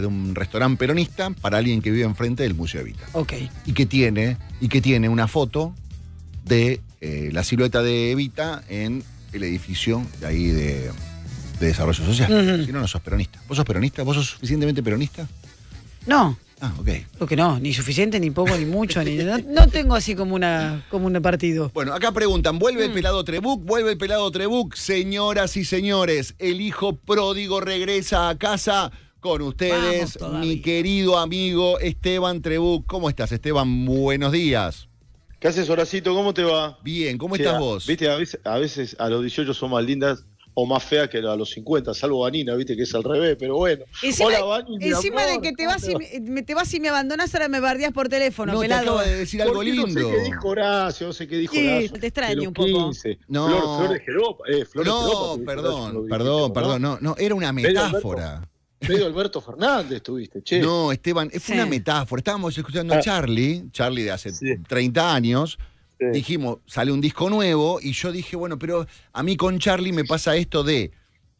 de un restaurante peronista para alguien que vive enfrente del Museo Evita. Ok. Y que tiene, y que tiene una foto de eh, la silueta de Evita en el edificio de ahí de, desarrollo social. Si no, no sos peronista. ¿Vos sos peronista? ¿Vos sos suficientemente peronista? No. Ah, ok. Porque no, ni suficiente, ni poco, ni mucho, no, tengo así como una como un partido. Bueno, acá preguntan, ¿vuelve el mm. pelado Trebuc? ¿Vuelve el pelado Trebuc? Señoras y señores, el hijo pródigo regresa a casa con ustedes mi querido amigo Esteban Trebuc. ¿Cómo estás, Esteban? Buenos días. ¿Qué haces, Horacito? ¿Cómo te va? Bien, ¿cómo estás vos? Viste, a veces, a los 18 son más lindas o más feas que a los 50, salvo Vanina, viste que es al revés, pero bueno. Encima, Hola, encima de que te vas, y eh, me, te vas y me abandonas, ahora me bardeas por teléfono, no, pelado. Te acabo de decir algo lindo. No sé qué dijo Horacio, no sé qué dijo sí, Horacio. Te extraño un poco. No. Flor, de Jeropa, eh, no, perdón, perdón, perdón, no, no, era una metáfora. Pedro Alberto Fernández tuviste, che. No, Esteban, es una metáfora. Estábamos escuchando a ah. Charlie, Charlie de hace 30 años. Dijimos, sale un disco nuevo y yo dije, bueno, pero a mí con Charlie me pasa esto de,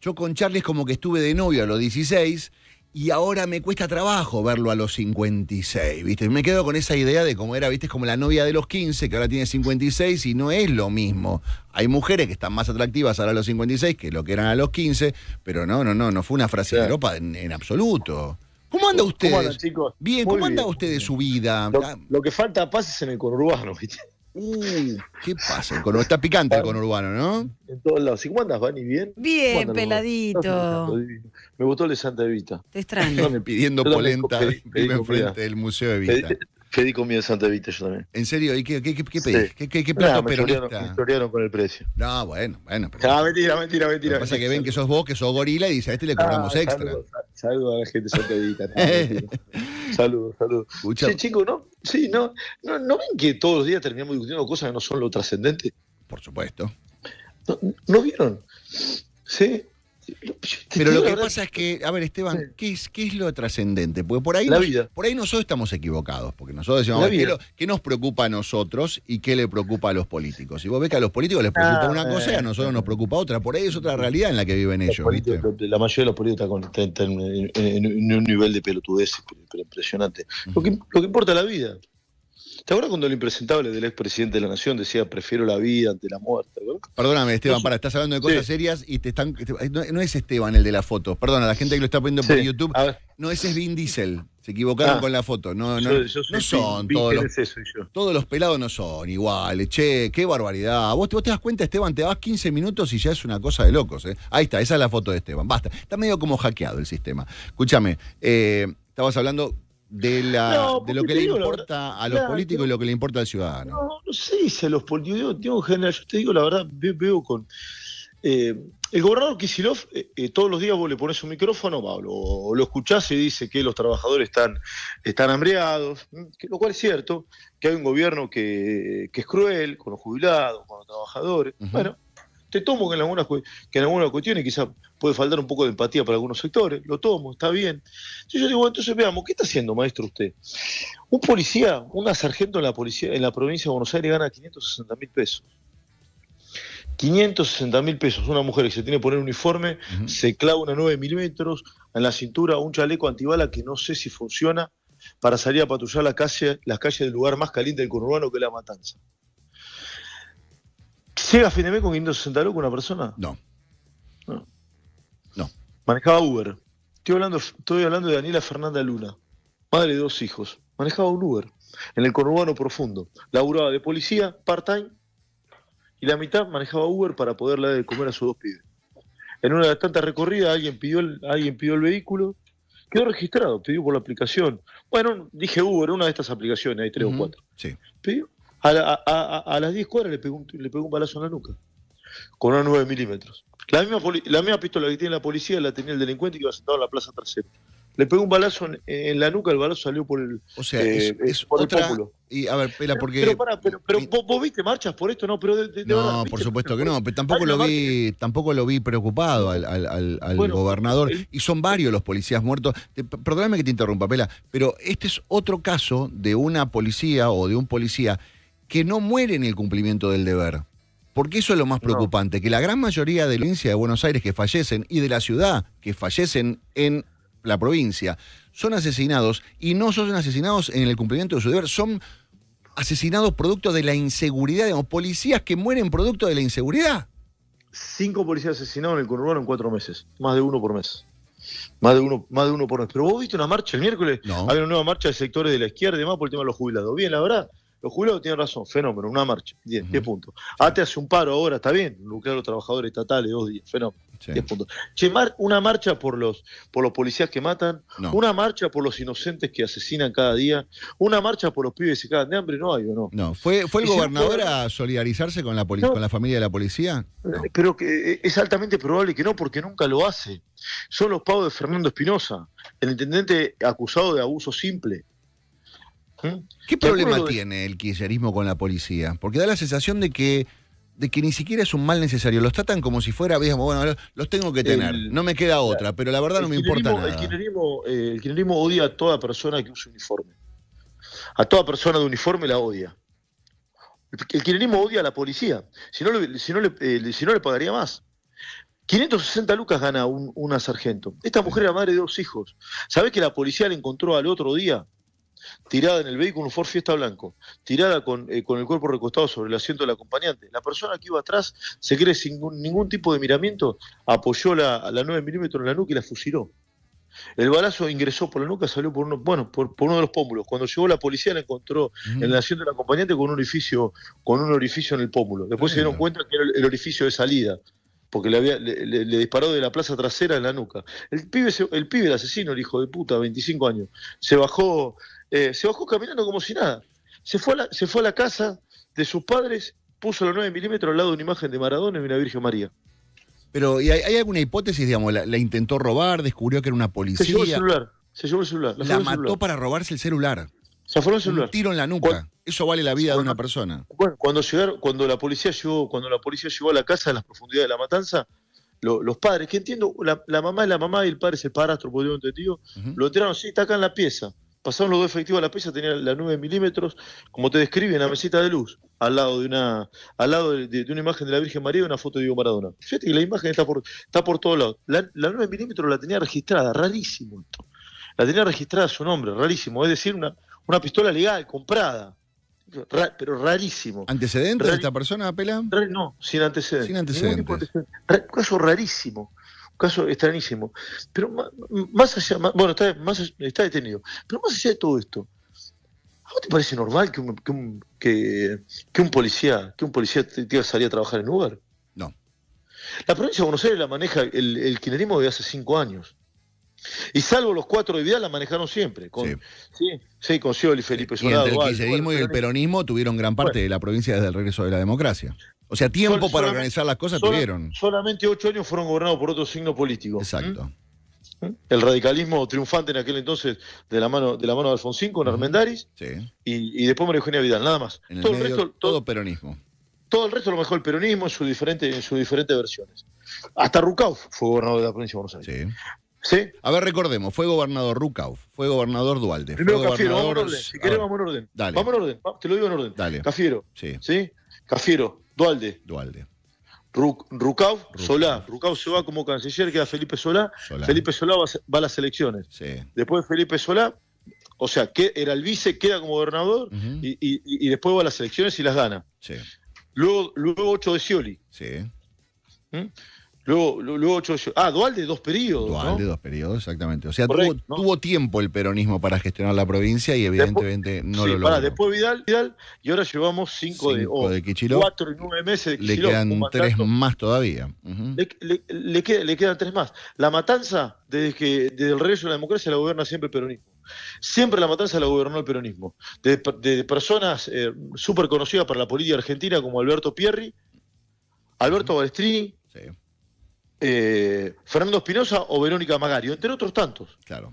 yo con Charlie es como que estuve de novio a los 16 y ahora me cuesta trabajo verlo a los 56, ¿viste? Me quedo con esa idea de cómo era, ¿viste? como la novia de los 15, que ahora tiene 56 y no es lo mismo. Hay mujeres que están más atractivas ahora a los 56 que lo que eran a los 15, pero no, no, no, no fue una frase de Europa en, absoluto. ¿Cómo anda usted? ¿Cómo chicos? Bien, ¿cómo anda usted de su vida? Ah. Lo, que falta paz es en el conurbano, ¿viste? Mm, ¿qué pasa? está picante el conurbano, ¿no? En todos lados. ¿Y cómo andas, Vani? ¿Bien? Bien, peladito. Me gustó el de Santa Evita. Te extraño. Pidiendo polenta enfrente del Museo de Evita de Santa Vita yo también. ¿En serio? qué, qué, qué, pedís? ¿Qué, plato nah, me con el precio. No, bueno, bueno. Pero... Ah, mentira, mentira, mentira. Lo que pasa que ven que sos vos, que sos gorila y dice, a este le ah, cobramos extra. Saludos a la gente Santa Vita. saludos, saludos. Sí, chicos, ¿no? Sí, no, no, ven que todos los días terminamos discutiendo cosas que no son lo trascendente? Por supuesto. ¿No vieron? Sí, pero lo que pasa es que, a ver, Esteban, ¿qué es, qué es lo trascendente? Porque por ahí, por ahí nosotros estamos equivocados, porque nosotros decimos, ¿qué, nos preocupa a nosotros y qué le preocupa a los políticos? Y vos ves que a los políticos les preocupa una cosa y a nosotros nos preocupa otra. Por ahí es otra realidad en la que viven ellos. La mayoría de los políticos están en, un nivel de pelotudez pero, impresionante. Lo que, lo que importa la vida. ¿Te acuerdas cuando el impresentable del expresidente de la Nación decía prefiero la vida ante la muerte? Perdóname, Esteban, para, estás hablando de cosas serias y te están. no, es Esteban el de la foto. a la gente que lo está poniendo por YouTube. No, ese es Vin Diesel. Se equivocaron ah. con la foto. No, son todos los, todos los pelados no son iguales. Che, qué barbaridad. ¿Vos, te das cuenta, Esteban, te vas 15 minutos y ya es una cosa de locos. ¿eh? Ahí está, esa es la foto de Esteban. Basta. Está medio como hackeado el sistema. Escúchame, eh, estabas hablando de, lo que le importa a los políticos y lo que le importa al ciudadano. No, no sé a los políticos, yo, general, yo te digo la verdad, veo con... Eh, el gobernador Kisilov, eh, eh, todos los días vos le pones un micrófono, Pablo, o lo escuchás y dice que los trabajadores están, están hambreados, mm, lo cual es cierto, que hay un gobierno que, es cruel con los jubilados, con los trabajadores. Bueno, te tomo que en algunas, que en cuestiones quizás puede faltar un poco de empatía para algunos sectores, lo tomo, está bien. Entonces yo digo, entonces veamos, ¿qué está haciendo, maestro, usted? Un policía, un sargento en la policía, en la provincia de Buenos Aires gana 560 mil pesos. 560 mil pesos, una mujer que se tiene que poner uniforme, se clava una 9 milímetros, en la cintura un chaleco antibala que no sé si funciona para salir a patrullar las calles, las calles del lugar más caliente del conurbano que es la matanza. ¿Llega a fin de mes con 560 lucas una persona? No. no. No. Manejaba Uber. Estoy hablando, estoy hablando de Daniela Fernanda Luna, madre de dos hijos. Manejaba un Uber en el conurbano profundo. Laburaba de policía, part-time, y la mitad manejaba Uber para poderle de comer a sus dos pibes. En una de tantas recorridas alguien pidió el, alguien pidió el vehículo, quedó registrado, pidió por la aplicación. Bueno, dije Uber, una de estas aplicaciones, hay tres o cuatro. Sí. Pidió, a, las 10 cuadras le pegó, un, le pegó un balazo en la nuca, con unos 9 milímetros. La misma, la misma pistola que tiene la policía la tenía el delincuente que iba sentado en la plaza trasera. Le pegó un balazo en, la nuca, el balazo salió por el, o sea, eh, eh, es, por Y a ver, Pela, porque. Pero, pero, vos, viste marchas por esto, ¿no? Pero no, por supuesto que no. Pero tampoco lo vi, tampoco lo vi preocupado al, al, al, gobernador. Y son varios los policías muertos. Perdóname que te interrumpa, Pela, pero este es otro caso de una policía o de un policía que no mueren en el cumplimiento del deber. Porque eso es lo más preocupante, que la gran mayoría de la provincia de Buenos Aires que fallecen y de la ciudad que fallecen en la provincia son asesinados y no son asesinados en el cumplimiento de su deber, son asesinados producto de la inseguridad, digamos, policías que mueren producto de la inseguridad. Cinco policías asesinados en el conurbano en cuatro meses, más de uno por mes. Más de uno, más de uno por mes. Pero vos viste una marcha el miércoles, no. había una nueva marcha de sectores de la izquierda y demás por el tema de los jubilados. Bien, la verdad, los jubilados tienen razón, fenómeno, una marcha, 10, puntos. ATE hace un paro ahora, está bien, nuclear a los trabajadores estatales, dos días, fenómeno, 10 puntos. Che, una marcha por los, por los policías que matan, una marcha por los inocentes que asesinan cada día, una marcha por los pibes que se cagan de hambre, no hay o no. No, ¿fue, fue el gobernador a solidarizarse con la, con la familia de la policía? Eh, pero que eh, es altamente probable que no, porque nunca lo hace. Son los pagos de Fernando Espinosa, el intendente acusado de abuso simple. ¿Mm? ¿Qué problema tiene el kirchnerismo con la policía? Porque da la sensación de que de que ni siquiera es un mal necesario. Los tratan como si fuera, digamos, bueno, los tengo que tener, no me queda otra, pero la verdad no me importa nada. Eh, el kirchnerismo, odia a toda persona que usa uniforme. A toda persona de uniforme la odia. El kirchnerismo odia a la policía. Si no, le, si eh, pagaría más. 560 lucas gana una sargento. Esta mujer era madre de dos hijos. ¿Sabés que la policía le encontró al otro día tirada en el vehículo, un Ford Fiesta blanco, tirada eh, con, el cuerpo recostado sobre el asiento del acompañante. La persona que iba atrás se cree sin ningún, tipo de miramiento, apoyó la, la 9 milímetros en la nuca y la fusiló. El balazo ingresó por la nuca, salió por uno, bueno, por, uno de los pómulos. Cuando llegó la policía la encontró en mm. el asiento del acompañante con un orificio, con un orificio en el pómulo. Después se dieron cuenta que era el, orificio de salida, porque le, había, disparó de la plaza trasera en la nuca. El pibe, el pibe, el asesino, el hijo de puta, 25 años, se bajó eh, se bajó caminando como si nada. Se fue, a la, se fue a la casa de sus padres, puso los 9 milímetros al lado de una imagen de Maradona y una Virgen María. Pero ¿y hay, alguna hipótesis, digamos, la, intentó robar, descubrió que era una policía. Se llevó el celular, se llevó el celular. La, mató para robarse el celular. Se fue el celular. Un tiro en la nuca. Eso vale la vida de una persona. Bueno, cuando cuando la policía llegó, cuando la policía llegó a la casa en las profundidades de la matanza, los padres, que entiendo, la, mamá es la mamá y el padre es el padrastro, Dios lo tiraron, sí, está acá en la pieza pasaron los dos efectivos a la pesa, tenía la 9 milímetros, como te describe, en la mesita de luz, al lado de una, al lado de, una imagen de la Virgen María y una foto de Diego Maradona. Fíjate que la imagen está por, está por todos lados. La, la 9 milímetros la tenía registrada, rarísimo esto. La tenía registrada su nombre, rarísimo. Es decir, una, una pistola legal, comprada. pero rarísimo. ¿Antecedentes de esta persona, Pela? no, sin antecedentes. Sin antecedentes. caso rarísimo caso extrañísimo. Pero más, allá, bueno, está, detenido, pero más allá de todo esto, ¿A vos te parece normal que un, que policía, que un policía te, a trabajar en Uber? No. La provincia de Buenos Aires la maneja el, el kirchnerismo desde hace cinco años. Y salvo los cuatro de Vidal la manejaron siempre. Con, sí. sí, con Scioli, Felipe Solado. Y entre el kirchnerismo y el peronismo tuvieron gran parte de la provincia desde el regreso de la democracia. O sea, tiempo para organizar las cosas tuvieron. Solamente ocho años fueron gobernados por otro signo político. Exacto. ¿Mm? El radicalismo triunfante en aquel entonces de la mano de la mano Alfonsín con Armendariz sí. y, después María Eugenia Vidal, nada más. todo el, resto, todo, peronismo. Todo el resto lo mejor el peronismo en sus diferentes, en versiones. Hasta Rucauf fue gobernador de la provincia de Buenos Aires. Sí. A ver, recordemos, fue gobernador Rucauf, fue gobernador Dualde. Primero Cafiero, vamos orden. Si querés, vamos en orden. Dale. Vamos en orden, te lo digo en orden. Dale. Cafiero. ¿sí? Cafiero, Dualde. Dualde. Rucau, Solá. Rucau se va como canciller, queda Felipe Solá. Felipe Solá va, a las elecciones. Sí. Después Felipe Solá, o sea, que era el vice, queda como gobernador y, después va a las elecciones y las gana. Sí. Luego, luego 8 de Scioli. Sí. ¿Mm? Luego, ah, Dual de dos periodos. Dual de dos periodos, exactamente. O sea, tuvo, tiempo el peronismo para gestionar la provincia y evidentemente no lo logró. después Vidal, Vidal, y ahora llevamos cinco, de, cuatro y nueve meses de Le quedan tres más todavía. le, quedan tres más. La matanza, desde que desde el regreso de la democracia, la gobierna siempre el peronismo. Siempre la matanza la gobernó el peronismo. De, personas eh, súper conocidas para la política argentina como Alberto Pierri, Alberto Sí eh, Fernando Espinosa o Verónica Magario, entre otros tantos. Claro.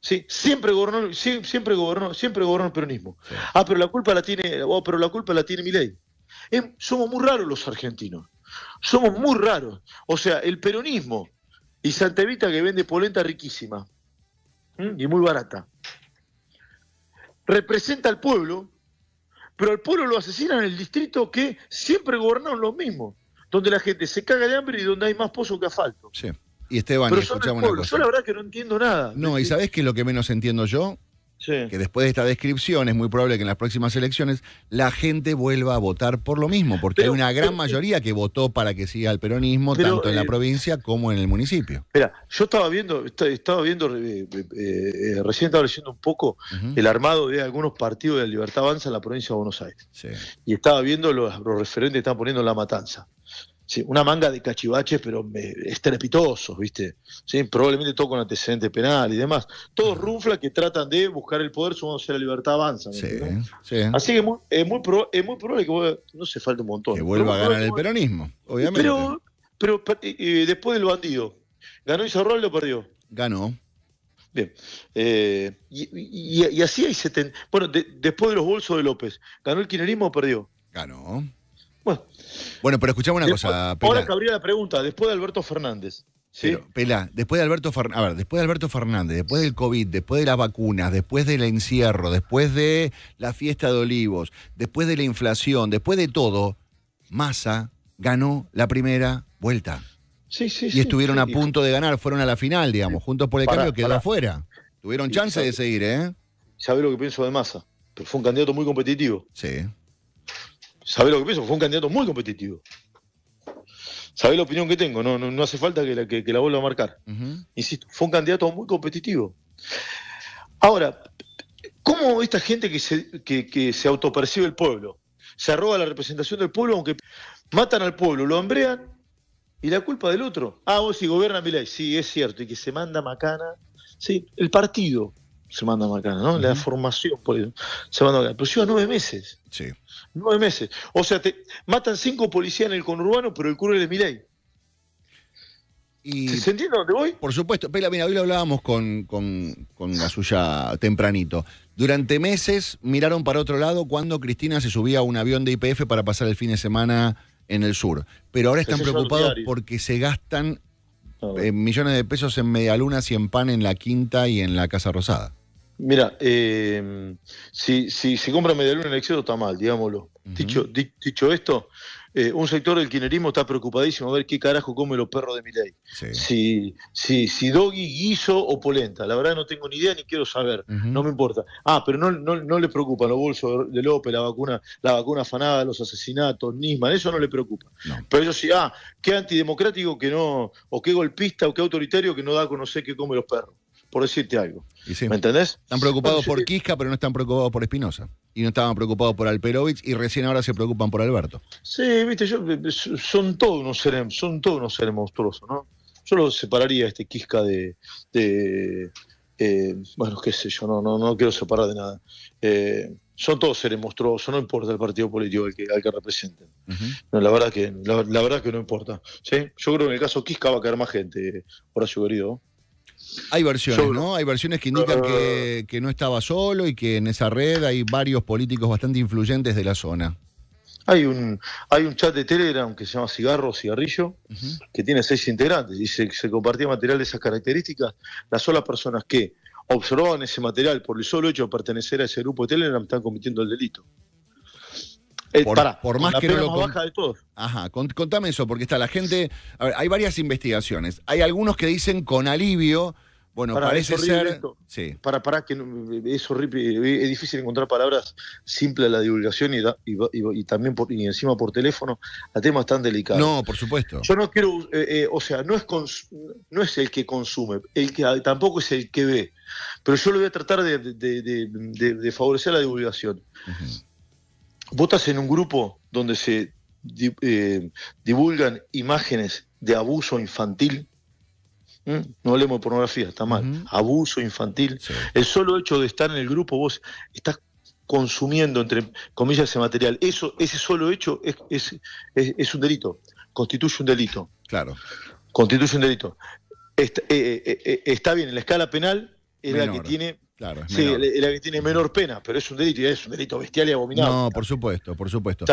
Sí, siempre gobernó, siempre gobernó, siempre gobernó el peronismo. Ah, pero la culpa la tiene, oh, pero la culpa la tiene Milei. Em, somos muy raros los argentinos. Somos muy raros. O sea, el peronismo y Santa Evita que vende polenta riquísima y muy barata. Representa al pueblo, pero al pueblo lo asesinan en el distrito que siempre gobernaron los mismos donde la gente se caga de hambre y donde hay más pozo que asfalto. Sí. Y Esteban, Pero Yo la verdad que no entiendo nada. No, ¿y sabés qué es lo que menos entiendo yo? que después de esta descripción es muy probable que en las próximas elecciones la gente vuelva a votar por lo mismo, porque hay una gran eh, mayoría que votó para que siga el peronismo, tanto en la eh, provincia como en el municipio. Mira, yo estaba viendo, estaba viendo eh, recién estaba leyendo un poco el armado de algunos partidos de la Libertad Avanza en la provincia de Buenos Aires. Y estaba viendo los, referentes que están poniendo la matanza. Sí, una manga de cachivaches, pero estrepitosos, ¿viste? ¿Sí? Probablemente todo con antecedentes penales y demás. Todos rufla que tratan de buscar el poder sumándose a la libertad avanza. sí. Así que es muy, es muy, probable que no se falte un montón. Que vuelva a ganar el peronismo, obviamente. Pero, pero después del bandido, ¿ganó Isarrol o perdió? Ganó. Bien. Eh, y, así hay 70. Bueno, después de los bolsos de López, ¿ganó el kirchnerismo o perdió? Ganó. Bueno, pero escuchamos una cosa. Pela. Ahora cabría la pregunta, después de Alberto Fernández. ¿sí? Pela, después de Alberto Fernández, después de Alberto Fernández, después del COVID, después de las vacunas, después del encierro, después de la fiesta de olivos, después de la inflación, después de todo, Massa ganó la primera vuelta. Sí, sí, y estuvieron a punto de ganar, fueron a la final, digamos, juntos por el cambio quedó afuera. Tuvieron chance de seguir, ¿eh? Sabés lo que pienso de Massa, pero fue un candidato muy competitivo. Sí. ¿Sabés lo que pienso? Fue un candidato muy competitivo. ¿Sabés la opinión que tengo? No, hace falta que la, vuelva a marcar. Insisto, fue un candidato muy competitivo. Ahora, ¿cómo esta gente que se, que, que se autopercibe el pueblo? Se arroga la representación del pueblo, aunque matan al pueblo, lo hambrean y la culpa del otro. Ah, vos sí, gobierna Milay. Sí, es cierto. Y que se manda macana. Sí, el partido se manda Macana, ¿no? La formación se manda Macana. Pero lleva nueve meses. Sí. Nueve meses. O sea, matan cinco policías en el conurbano, pero el cura es Miley. Y, ¿Se entiende dónde voy? Por supuesto. Pela, mira, hoy lo hablábamos con, con la suya tempranito. Durante meses miraron para otro lado cuando Cristina se subía a un avión de IPF para pasar el fin de semana en el sur. Pero ahora están preocupados porque se gastan eh, millones de pesos en y en Pan en La Quinta y en la Casa Rosada. Mira, eh, si, si si compra Medialuna en el exceso está mal, digámoslo. dicho, dicho esto, eh, un sector del quinerismo está preocupadísimo a ver qué carajo come los perros de Miley. Si, si, si doggy, guiso o polenta. La verdad no tengo ni idea ni quiero saber. No me importa. Ah, pero no, no, no les preocupa los bolsos de López, la vacuna, la vacuna afanada, los asesinatos, Nisman, eso no le preocupa. Pero ellos sí, ah, qué antidemocrático que no, o qué golpista o qué autoritario que no da a conocer qué come los perros por decirte algo. ¿Me entendés? Están preocupados por Quisca, pero no están preocupados por Espinosa. Y no estaban preocupados por Alperovich y recién ahora se preocupan por Alberto. Sí, viste, eh, eh, son todos unos seres, son todos unos seres monstruosos, ¿no? Yo lo separaría este Quisca de, eh, bueno, qué sé yo, no, no, no quiero separar de nada. son todos seres monstruosos, no importa el partido político al que, representen. la, verdad que, la, verdad que no importa. ¿sí? Yo creo que en el caso Quisca va a caer más gente, por Horacio querido. Hay versiones, ¿no? Hay versiones que indican ah. que, no estaba solo y que en esa red hay varios políticos bastante influyentes de la zona. Hay un, hay un chat de Telegram que se llama Cigarro Cigarrillo, que tiene seis integrantes y se, se compartía material de esas características. Las solas personas que observaban ese material por el solo hecho de pertenecer a ese grupo de Telegram están cometiendo el delito. Eh, por, más que lo baja de todos. Ajá, contame eso, porque está la gente. hay varias investigaciones. Hay algunos que dicen con alivio. Bueno, para, parece ser. Para, que es horrible. Es difícil encontrar palabras simples a la divulgación y, también por, encima por teléfono a temas tan delicados. No, por supuesto. Yo no quiero. Eh, eh, o sea, no es, no es el que consume, el que, tampoco es el que ve. Pero yo lo voy a tratar de, favorecer la divulgación. Votas en un grupo donde se eh, divulgan imágenes de abuso infantil, ¿Mm? no hablemos de pornografía, está mal. Abuso infantil. El solo hecho de estar en el grupo, vos estás consumiendo, entre comillas, ese material. Eso, ese solo hecho es, un delito. Constituye un delito. Claro. Constituye un delito. Eh, eh, está, bien, en la escala penal es la que tiene Claro, sí, la que tiene menor pena, pero es un delito y es un delito bestial y abominable. No, por supuesto, por supuesto.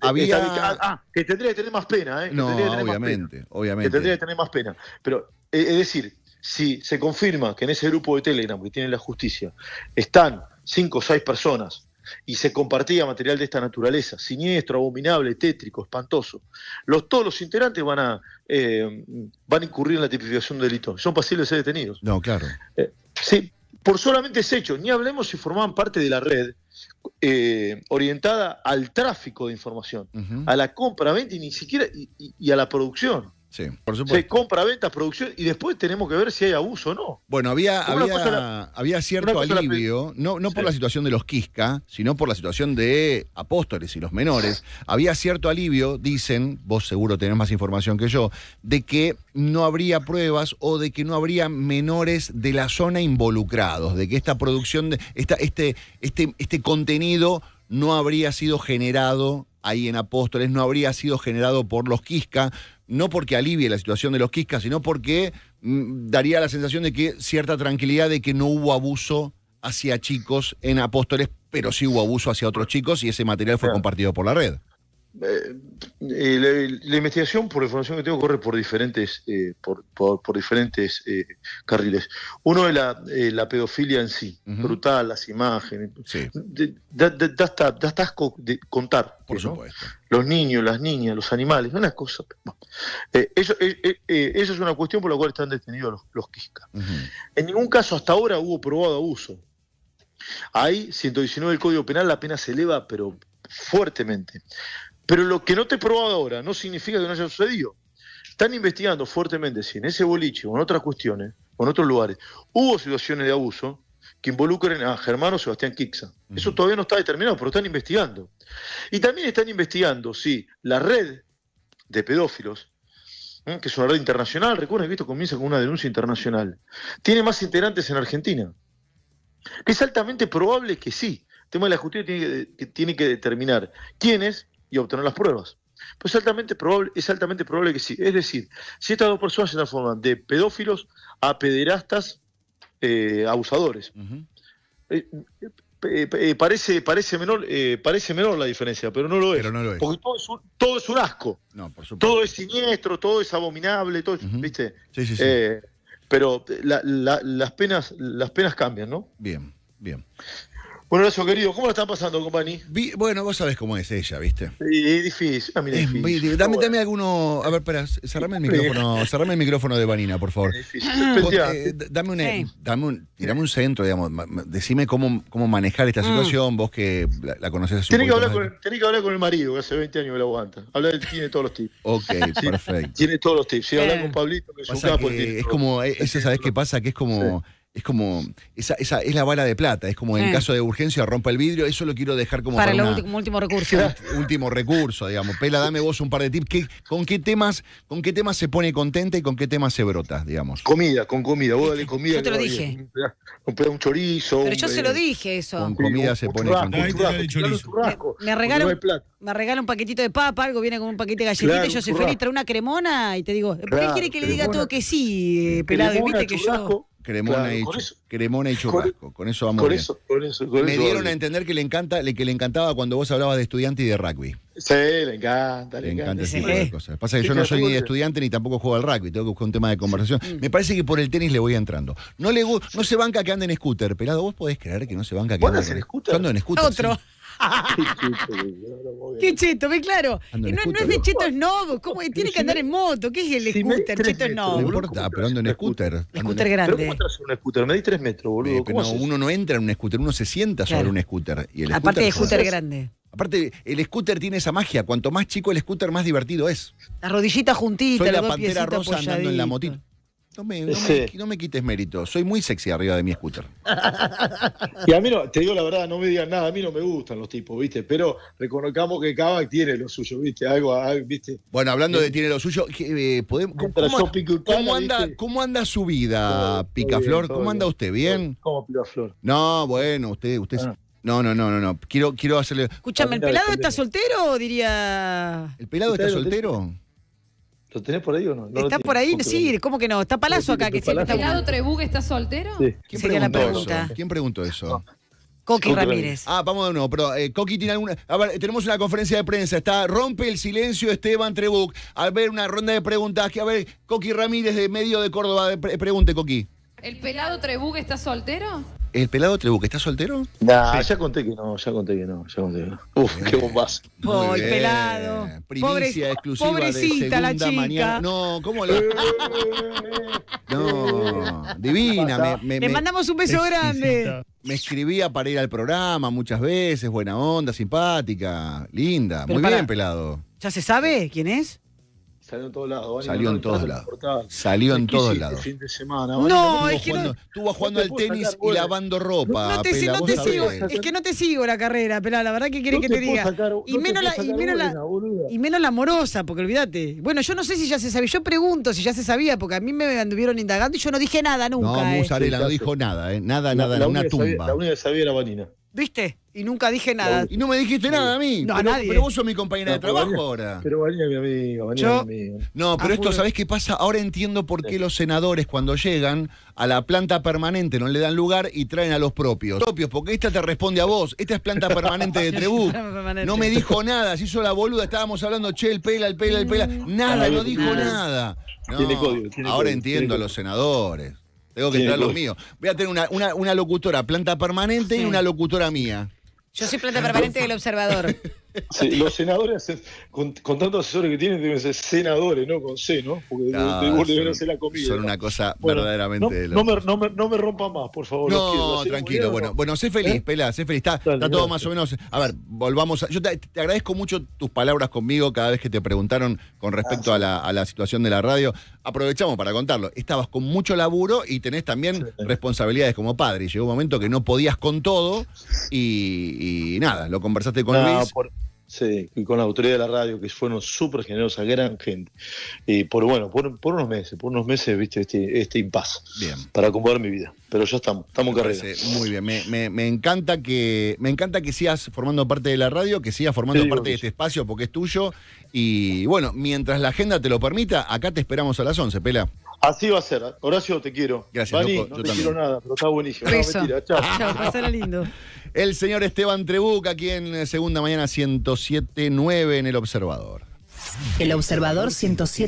Había... Ah, ah, que tendría que tener más pena, ¿eh? obviamente, obviamente. Que tendría que tener más pena. Pero, eh, es decir, si se confirma que en ese grupo de Telegram que tiene la justicia están cinco o seis personas y se compartía material de esta naturaleza, siniestro, abominable, tétrico, espantoso. Los, todos los integrantes van a, eh, van a incurrir en la tipificación de delito. Son pasibles de ser detenidos. No, claro. Eh, sí, por solamente ese hecho, ni hablemos si formaban parte de la red eh, orientada al tráfico de información, la compra, a la compra, venta y ni siquiera y a la producción por Se compra, venta, producción y después tenemos que ver si hay abuso o no. Bueno, había, había, cierto alivio, no, no por la situación de los Quisca, sino por la situación de apóstoles y los menores. había cierto alivio, dicen, vos seguro tenés más información que yo, de que no habría pruebas o de que no habría menores de la zona involucrados, de que esta producción, de, esta, este, este, este contenido no habría sido generado ahí en Apóstoles, no habría sido generado por los Quisca, no porque alivie la situación de los Quiscas, sino porque mm, daría la sensación de que cierta tranquilidad de que no hubo abuso hacia chicos en Apóstoles, pero sí hubo abuso hacia otros chicos y ese material fue compartido por la red. Eh, la, investigación, por la información que tengo, corre por diferentes, eh, por, diferentes eh, carriles. Uno es la, pedofilia en sí, brutal, las imágenes. Da, asco de contar. Por supuesto. Los niños, las niñas, los animales, una cosa. eso, es una cuestión por la cual están detenidos los, los En ningún caso hasta ahora hubo probado abuso. Ahí, 119 del Código Penal, la pena se eleva, pero fuertemente. Pero lo que no te he probado ahora no significa que no haya sucedido. Están investigando fuertemente si en ese boliche o en otras cuestiones o en otros lugares hubo situaciones de abuso que involucren a Germán o Sebastián Quixa. Eso todavía no está determinado, pero están investigando. Y también están investigando si la red de pedófilos, que es una red internacional, recuerden que esto comienza con una denuncia internacional, tiene más integrantes en Argentina. que Es altamente probable que sí. El tema de la justicia tiene que determinar quiénes y obtener las pruebas. Pues probable, es altamente probable que sí. Es decir, si estas dos personas se transforman de pedófilos a pederastas eh, abusadores, eh, eh, parece, parece, menor, parece menor la diferencia, pero no lo es. Porque todo es, un, asco. Todo es siniestro, todo es abominable, todo, ¿viste? pero las, penas, las penas cambian, ¿no? Bien, bien. Bueno, eso querido, ¿cómo la están pasando, compañía? Bueno, vos sabés cómo es ella, ¿viste? Sí, es difícil. es Dame, dame alguno. A ver, espera, cerrame el micrófono, cerrame el micrófono de Vanina, por favor. Es difícil. Eh, eh, dame, un, tirame un centro, digamos. Decime cómo, cómo manejar esta mm. situación, vos que la, conoces. conocés tenés que, hablar con, que hablar con el marido, que hace 20 años que lo aguanta. él tiene todos los tips. Ok, perfecto. Tiene todos los tips. Si sí, hablar con Pablito, que es un capo. Es como, eh, eso sabes qué pasa? Que es como es como, esa, esa es la bala de plata, es como en caso de urgencia rompa el vidrio, eso lo quiero dejar como para, para el último recurso. último recurso, digamos. Pela, dame vos un par de tips. con, qué temas, ¿Con qué temas se pone contenta y con qué temas se brota, digamos? Comida, con comida. Vos dale comida. Yo te lo dije. compré un chorizo. Pero yo se lo eh, dije eso. Con comida se pone contenta. Me, me regala me regala un paquetito de papa, algo viene con un paquete de galletitas, yo soy feliz, trae una cremona y te digo, ¿por qué quiere que le diga todo que sí, eh, pelado? viste que yo Cremona, y, Cremona y Churrasco. E- con, eso vamos Me dieron a entender que le encanta, que le encantaba cuando vos hablabas de estudiante y de rugby. Sí, le encanta, le, encanta. de cosas. Pasa que yo no soy ni estudiante ni tampoco juego al rugby, tengo que buscar un tema de conversación. Mm. Me parece que por el tenis le voy entrando. No le no se banca que ande en scooter, pelado. Vos podés creer que no se banca que ande en scooter. en scooter. Otro. Qué cheto, ve claro. no, es de cheto snob, ¿cómo? tiene que andar en moto. ¿Qué es el scooter, cheto snob? No importa, pero ando en scooter. Scooter, scooter grande. un scooter? Me di tres metros, boludo. Eh, no, uno no entra en un scooter, uno se sienta sobre un scooter. Y el Aparte scooter, de scooter grande. Aparte, el scooter tiene esa magia. Cuanto más chico el scooter, más divertido es. La rodillita juntita, Soy la, pantera rosa andando en la motita. No me, quites mérito, soy muy sexy arriba de mi scooter. Y a mí no, te digo la verdad, no me digan nada, a mí no me gustan los tipos, ¿viste? Pero reconozcamos que Kavak tiene lo suyo, ¿viste? Algo, ¿viste? Bueno, hablando de eh, tiene lo suyo, eh, podemos, ¿cómo, anda, ¿cómo, anda, su vida, Picaflor? ¿Cómo anda usted? ¿Bien? ¿Cómo Picaflor? No, bueno, usted... usted ah. No, no, no, no, no. Quiero, quiero hacerle. Escúchame, ¿el pelado está soltero diría.? ¿El pelado está soltero? ¿Lo tenés por ahí o no? ¿Está por ahí? Sí, ¿cómo que no? Está palazo acá, que ¿Pelado Trebug está soltero? Sí. ¿Quién Sería la pregunta. ¿Quién preguntó eso? Coqui Ramírez. Ah, vamos de nuevo, pero eh, Coqui tiene alguna. A ver, tenemos una conferencia de prensa. Está, rompe el silencio Esteban Trebuc. Al ver una ronda de preguntas, que a ver, Coqui Ramírez de medio de Córdoba, pregunte, Coqui. ¿El pelado Trebug está soltero? ¿El pelado Trebuque está soltero? Nah, ya conté que no, ya conté que no, ya conté que no. Uf, qué bombazo. Muy pelado. Primicia exclusiva pobrecita de la chica. Mañana. No, ¿cómo le. no, divina. Me, me, mandamos un beso grande. Me escribía para ir al programa muchas veces, buena onda, simpática, linda. Muy bien, pelado. ¿Ya se sabe quién es? Salió en todos lados. Salió en todos lados. Salió en todos lados. de No, es que no. Estuvo jugando al tenis y lavando ropa. No, te, sigo. Es que no te sigo la carrera, pero la verdad que quiere que te, diga. y, menos la, y, amorosa, porque olvídate. Bueno, yo no sé si ya se sabía. Yo pregunto si ya se sabía, porque a mí me anduvieron indagando y yo no dije nada nunca. No, eh. Musarela no dijo nada, ¿eh? Nada, nada, una tumba. La única que sabía era Vanina. ¿Viste? Y nunca dije nada. Y no me dijiste nada a mí. No, a nadie. Pero vos sos mi compañera de trabajo ahora. Pero Baña mi amigo, mi amigo. No, pero ah, esto, ¿sabés qué pasa? Ahora entiendo por qué los senadores cuando llegan a la planta permanente no le dan lugar y traen a los propios. Propios, porque esta te responde a vos. Esta es planta permanente de Trebú. No me dijo nada, se hizo la boluda, estábamos hablando, che, el pela, el pela, el pela. Nada, no dijo nada. ahora entiendo a los senadores. Tengo que traer los míos. Voy a tener una, una, locutora planta permanente y una locutora mía. Yo soy planta permanente del observador. los senadores, con, tantos asesores que tienen, deben ser senadores, ¿no? Con C, ¿no? Porque de, deben hacer la comida. Son una cosa verdaderamente. No, me, no, me, rompa más, por favor. No, tranquilo. Bueno, bueno, sé feliz, ¿Eh? sé feliz. Está, todo más o menos. A ver, volvamos. yo te, agradezco mucho tus palabras conmigo cada vez que te preguntaron con respecto ah, a la, situación de la radio. Aprovechamos para contarlo. Estabas con mucho laburo y tenés también responsabilidades como padre. Llegó un momento que no podías con todo y, nada, lo conversaste con Luis. Por Sí, y con la autoridad de la radio, que fueron súper generosas, gran gente. Y por bueno, por, unos meses, por unos meses, viste, este, este impasse bien. para acomodar mi vida. Pero ya estamos, estamos en carrera. Muy bien, me, encanta que, me encanta que sigas formando parte de la radio, que sigas formando parte de este espacio porque es tuyo. Y bueno, mientras la agenda te lo permita, acá te esperamos a las 11, Pela. Así va a ser. Horacio, te quiero. Gracias, no te quiero nada, pero está buenísimo. Gracias. No, Chao. Chao, pasará lindo. El señor Esteban Trebuc, aquí en eh, Segunda Mañana 107.9 en El Observador. El Observador 107.